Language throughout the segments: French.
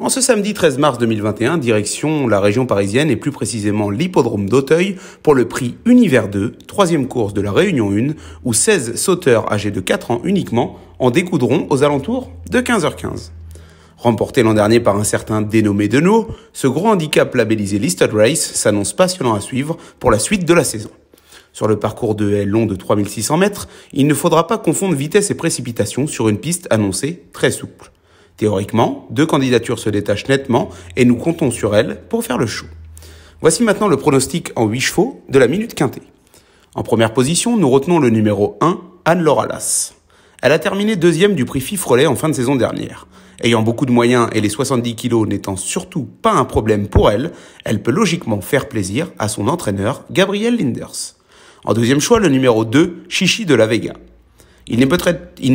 En ce samedi 13 mars 2021, direction la région parisienne et plus précisément l'hippodrome d'Auteuil pour le prix Univers 2, troisième course de la Réunion 1, où 16 sauteurs âgés de 4 ans uniquement en découdront aux alentours de 15h15. Remporté l'an dernier par un certain dénommé Denot, ce gros handicap labellisé Listed Race s'annonce passionnant à suivre pour la suite de la saison. Sur le parcours de haie long de 3600 mètres, il ne faudra pas confondre vitesse et précipitation sur une piste annoncée très souple. Théoriquement, deux candidatures se détachent nettement et nous comptons sur elles pour faire le show. Voici maintenant le pronostic en 8 chevaux de la minute quintée. En première position, nous retenons le numéro 1, anne laure Alas. Elle a terminé deuxième du prix Fifrelet en fin de saison dernière. Ayant beaucoup de moyens et les 70 kilos n'étant surtout pas un problème pour elle, elle peut logiquement faire plaisir à son entraîneur Gabriel Linders. En deuxième choix, le numéro 2, Chichi de la Vega. Il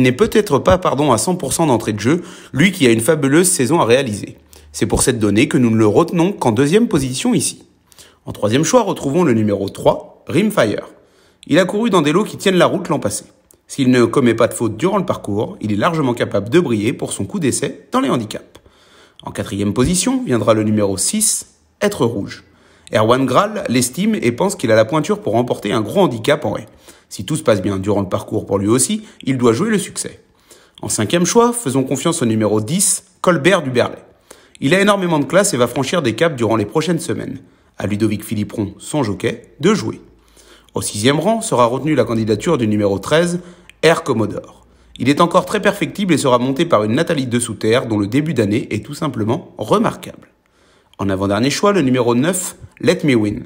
n'est peut-être pas pardon, à 100% d'entrée de jeu, lui qui a une fabuleuse saison à réaliser. C'est pour cette donnée que nous ne le retenons qu'en deuxième position ici. En troisième choix, retrouvons le numéro 3, Rimfire. Il a couru dans des lots qui tiennent la route l'an passé. S'il ne commet pas de faute durant le parcours, il est largement capable de briller pour son coup d'essai dans les handicaps. En quatrième position viendra le numéro 6, Être Rouge. Erwan Graal l'estime et pense qu'il a la pointure pour remporter un gros handicap en Ré. Si tout se passe bien durant le parcours pour lui aussi, il doit jouer le succès. En cinquième choix, faisons confiance au numéro 10, Colbert du Il a énormément de classe et va franchir des caps durant les prochaines semaines. À Ludovic Philippon, son jockey, de jouer. Au sixième rang sera retenue la candidature du numéro 13, Air Commodore. Il est encore très perfectible et sera monté par une Nathalie de Souterre dont le début d'année est tout simplement remarquable. En avant-dernier choix, le numéro 9, Let Me Win.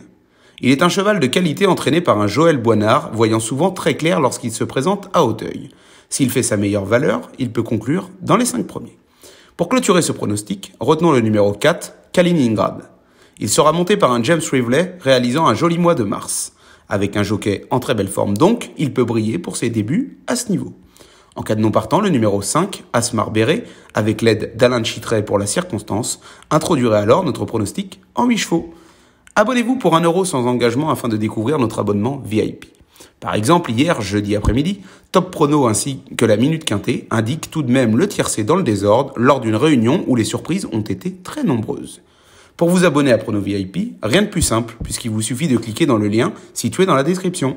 Il est un cheval de qualité entraîné par un Joël Boinard, voyant souvent très clair lorsqu'il se présente à Hauteuil. S'il fait sa meilleure valeur, il peut conclure dans les 5 premiers. Pour clôturer ce pronostic, retenons le numéro 4, Kaliningrad. Il sera monté par un James Rivley réalisant un joli mois de mars. Avec un jockey en très belle forme donc, il peut briller pour ses débuts à ce niveau. En cas de non partant, le numéro 5, Asmar Béré, avec l'aide d'Alain chitré pour la circonstance, introduirait alors notre pronostic en 8 chevaux. Abonnez-vous pour 1€ euro sans engagement afin de découvrir notre abonnement VIP. Par exemple, hier, jeudi après-midi, Top Prono ainsi que la Minute Quintée indiquent tout de même le tiercé dans le désordre lors d'une réunion où les surprises ont été très nombreuses. Pour vous abonner à Prono VIP, rien de plus simple, puisqu'il vous suffit de cliquer dans le lien situé dans la description.